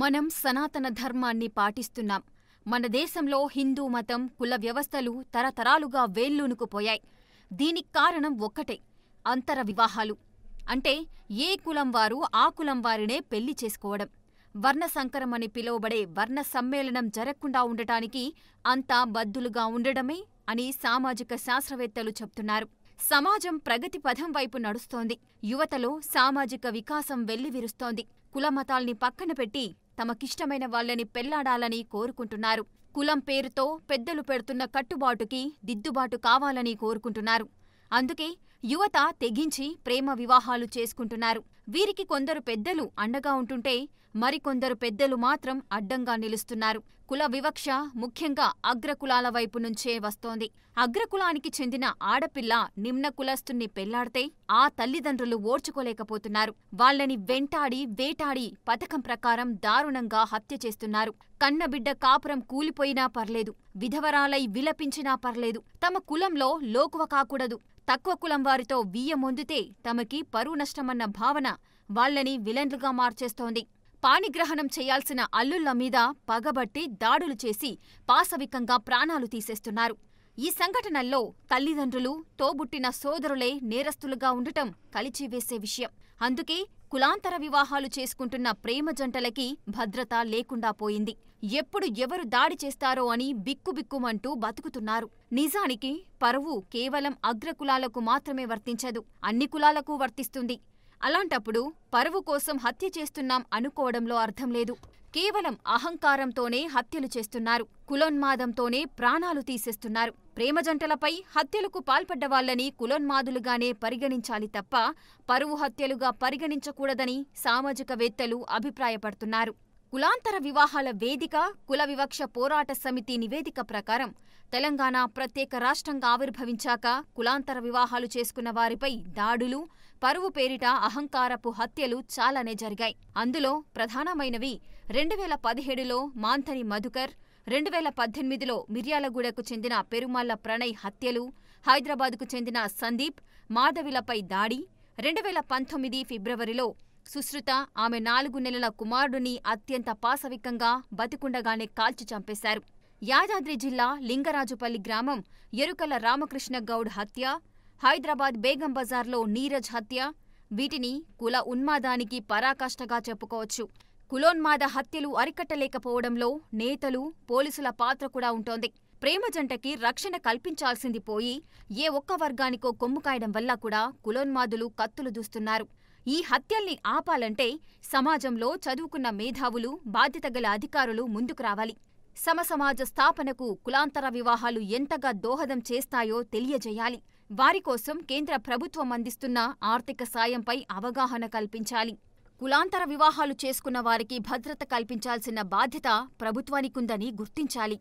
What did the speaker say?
మనం సనాతన ధర్మాన్ని పాటిస్తున్నాం మన దేశంలో హిందూ మతం కుల వ్యవస్థలు తరతరాలుగా వేళ్లూనుకుపోయాయి దీనికి కారణం ఒక్కటే అంతర వివాహాలు అంటే ఏ కులం వారు ఆ కులం వారినే పెళ్లి చేసుకోవడం వర్ణ సంకరమని పిలువబడే వర్ణ సమ్మేళనం జరగకుండా ఉండటానికి అంతా బద్దులుగా ఉండడమే అని సామాజిక శాస్త్రవేత్తలు చెప్తున్నారు సమాజం ప్రగతి పథం వైపు నడుస్తోంది యువతలో సామాజిక వికాసం వెల్లివిరుస్తోంది కులమతాల్ని పక్కన పెట్టి తమకిష్టమైన వాళ్ళని పెళ్లాడాలని కోరుకుంటున్నారు కులం పేరుతో పెద్దలు పెడుతున్న కట్టుబాటుకి దిద్దుబాటు కావాలని కోరుకుంటున్నారు అందుకే యువత తెగించి ప్రేమ వివాహాలు చేసుకుంటున్నారు వీరికి కొందరు పెద్దలు అండగా ఉంటుంటే మరికొందరు పెద్దలు మాత్రం అడ్డంగా నిలుస్తున్నారు కుల వివక్ష ముఖ్యంగా అగ్రకులాల వైపు నుంచే వస్తోంది అగ్రకులానికి చెందిన ఆడపిల్ల నిమ్న కులస్తుణ్ణి పెళ్లాడితే ఆ తల్లిదండ్రులు ఓర్చుకోలేకపోతున్నారు వాళ్లని వెంటాడి వేటాడి పథకం ప్రకారం దారుణంగా హత్య చేస్తున్నారు కన్నబిడ్డ కాపురం కూలిపోయినా పర్లేదు విధవరాలై విలపించినా పర్లేదు తమ కులంలో లోకువ కాకూడదు తక్కువ కులం వారితో బియ్యం పొందితే తమకి పరువు నష్టమన్న భావన వాళ్లని విలన్లుగా మార్చేస్తోంది పాణిగ్రహణం చేయాల్సిన అల్లుళ్ల మీద పగబట్టి దాడులు చేసి పాశవికంగా ప్రాణాలు తీసేస్తున్నారు ఈ సంఘటనల్లో తల్లిదండ్రులు తోబుట్టిన సోదరులే నేరస్తులుగా ఉండటం కలిచివేసే విషయం అందుకే కులాంతర వివాహాలు చేసుకుంటున్న ప్రేమ జంటలకి భద్రత లేకుండా పోయింది ఎప్పుడు ఎవరు దాడి చేస్తారో అని బిక్కుబిక్కుమంటూ బతుకుతున్నారు నిజానికి పరువు కేవలం అగ్రకులాలకు మాత్రమే వర్తించదు అన్ని కులాలకు వర్తిస్తుంది అలాంటప్పుడు పరువు కోసం హత్య చేస్తున్నాం అనుకోవడంలో అర్థం లేదు కేవలం అహంకారంతోనే హత్యలు చేస్తున్నారు కులోన్మాదంతోనే ప్రాణాలు తీసేస్తున్నారు ప్రేమ జంటలపై హత్యలకు పాల్పడ్డవాళ్లని కులోన్మాదులుగానే పరిగణించాలి తప్ప పరువు హత్యలుగా పరిగణించకూడదని సామాజికవేత్తలు అభిప్రాయపడుతున్నారు కులాంతర వివాహాల వేదిక కుల వివక్ష పోరాట సమితి నివేదిక ప్రకారం తెలంగాణ ప్రత్యేక రాష్ట్రంగా ఆవిర్భవించాక కులాంతర వివాహాలు చేసుకున్న వారిపై దాడులు పరువు పేరిట అహంకారపు హత్యలు చాలానే జరిగాయి అందులో ప్రధానమైనవి రెండు వేల పదిహేడులో మాంథని మధుకర్ రెండు వేల పద్దెనిమిదిలో మిర్యాలగూడకు చెందిన పెరుమాళ్ల ప్రణయ్ హత్యలు హైదరాబాదుకు చెందిన సందీప్ మాధవిలపై దాడి రెండు వేల పంతొమ్మిది ఫిబ్రవరిలో సుశ్రుత ఆమె నాలుగు నెలల కుమారుడిని అత్యంత పాశవికంగా బతికుండగానే కాల్చి చంపేశారు యాదాద్రి జిల్లా లింగరాజుపల్లి గ్రామం ఎరుకల రామకృష్ణ గౌడ్ హత్య హైదరాబాద్ బేగం బజార్లో నీరజ్ హత్య వీటిని కుల ఉన్మాదానికి పరాకాష్ఠగా చెప్పుకోవచ్చు కులోన్మాద హత్యలు అరికట్టలేకపోవడంలో నేతలు పోలీసుల పాత్ర కూడా ఉంటోంది ప్రేమ జంటకి రక్షణ కల్పించాల్సింది పోయి ఏ ఒక్క వర్గానికో కొమ్ము కాయడం వల్ల కూడా కులోన్మాదులు కత్తులు దూస్తున్నారు ఈ హత్యల్ని ఆపాలంటే సమాజంలో చదువుకున్న మేధావులు బాధ్యతగల అధికారులు ముందుకు రావాలి సమసమాజ స్థాపనకు కులాంతర వివాహాలు ఎంతగా దోహదం చేస్తాయో తెలియజేయాలి వారి కోసం కేంద్ర ప్రభుత్వం అందిస్తున్న ఆర్థిక సాయంపై అవగాహన కల్పించాలి కులాంతర వివాహాలు చేసుకున్న వారికి భద్రత కల్పించాల్సిన బాధ్యత ప్రభుత్వానికుందని గుర్తించాలి